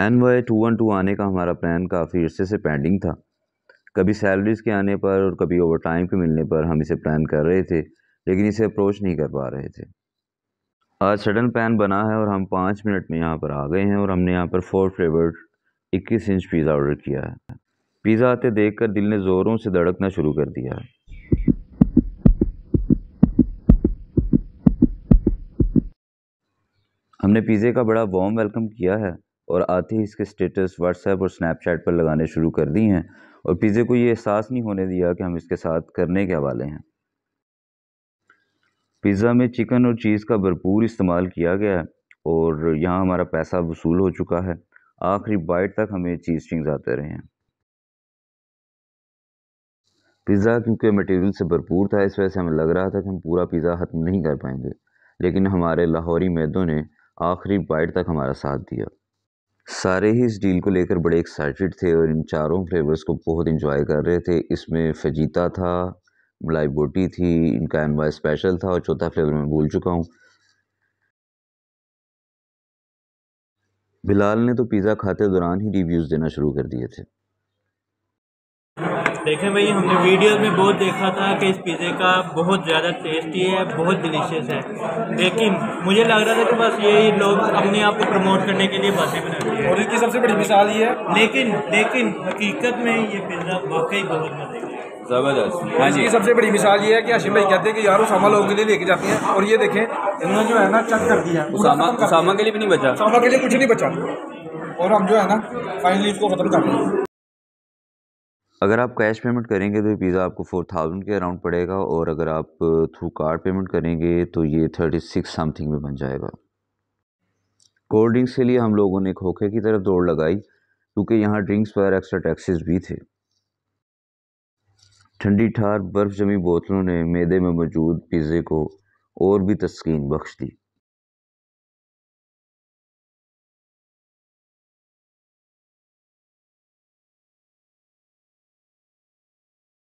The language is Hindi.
N Y two one two आने का हमारा प्लान काफ़ी अर्से से पेंडिंग था कभी सैलरीज़ के आने पर और कभी ओवर टाइम के मिलने पर हम इसे प्लान कर रहे थे लेकिन इसे अप्रोच नहीं कर पा रहे थे आज सडन प्लान बना है और हम पाँच मिनट में यहाँ पर आ गए हैं और हमने यहाँ पर फोर फ्लेवर्ड इक्कीस इंच पिज़्ज़ा ऑर्डर किया है पिज़्ज़ा आते देख कर दिल ने ज़ोरों से धड़कना शुरू कर दिया है हमने पिज़्ज़े का बड़ा वार्म वेलकम किया है और आते ही इसके स्टेटस व्हाट्सएप और स्नैपचैट पर लगाने शुरू कर दिए हैं और पिज़्ज़े को ये एहसास नहीं होने दिया कि हम इसके साथ करने के हवाले हैं पिज़्ज़ा में चिकन और चीज़ का भरपूर इस्तेमाल किया गया है और यहाँ हमारा पैसा वसूल हो चुका है आखिरी बाइट तक हमें चीज़ चिंग्स आते रहे हैं पिज़्ज़ा क्योंकि मटेरियल से भरपूर था इस वजह से हमें लग रहा था कि हम पूरा पिज़्ज़ा ख़त्म नहीं कर पाएंगे लेकिन हमारे लाहौरी मैदों ने आखिरी बाइट तक हमारा साथ दिया सारे ही इस डील को लेकर बड़े एक्साइटेड थे और इन चारों फ्लेवर्स को बहुत इंजॉय कर रहे थे इसमें फजीता था मलाई बोटी थी इनका अनवा स्पेशल था और चौथा फ्लेवर मैं भूल चुका हूँ बिलाल ने तो पिज़्ज़ा खाते दौरान ही रिव्यूज़ देना शुरू कर दिए थे देखें भाई हमने वीडियोस में बहुत देखा था कि इस पिज़्ज़े का बहुत ज़्यादा टेस्टी है बहुत डिलीशियस है लेकिन मुझे लग रहा था कि बस यही लोग अपने आप को प्रमोट करने के लिए बातें बनाते हैं और इसकी सबसे बड़ी मिसाल ये है लेकिन लेकिन हकीकत में ये पिज़्ज़ा वाकई बहुत मजे ज़बरदस्त हाँ जी सबसे बड़ी मिसाल ये है कि आशिम भाई कहते हैं कि यार उसामा लोगों के लिए लेके जाते हैं और ये देखें इन्होंने जो है ना चेक कर दिया उसामा उसामा के लिए भी नहीं बचा उसामा के लिए कुछ नहीं बचा और हम जो है ना फाइनली इसको ख़त्म कर रहे हैं अगर आप कैश पेमेंट करेंगे तो ये पिज़्ज़ा आपको फोर थाउजेंड के अराउंड पड़ेगा और अगर आप थ्रू कार्ड पेमेंट करेंगे तो ये थर्टी सिक्स समथिंग में बन जाएगा कोल्ड ड्रिंक्स के लिए हम लोगों ने खोखे की तरफ दौड़ लगाई क्योंकि यहाँ ड्रिंक्स पर एक्स्ट्रा टैक्सेस भी थे ठंडी ठार बर्फ़ जमी बोतलों ने मैदे में मौजूद पिज़्ज़े को और भी तस्कीन बख्श दी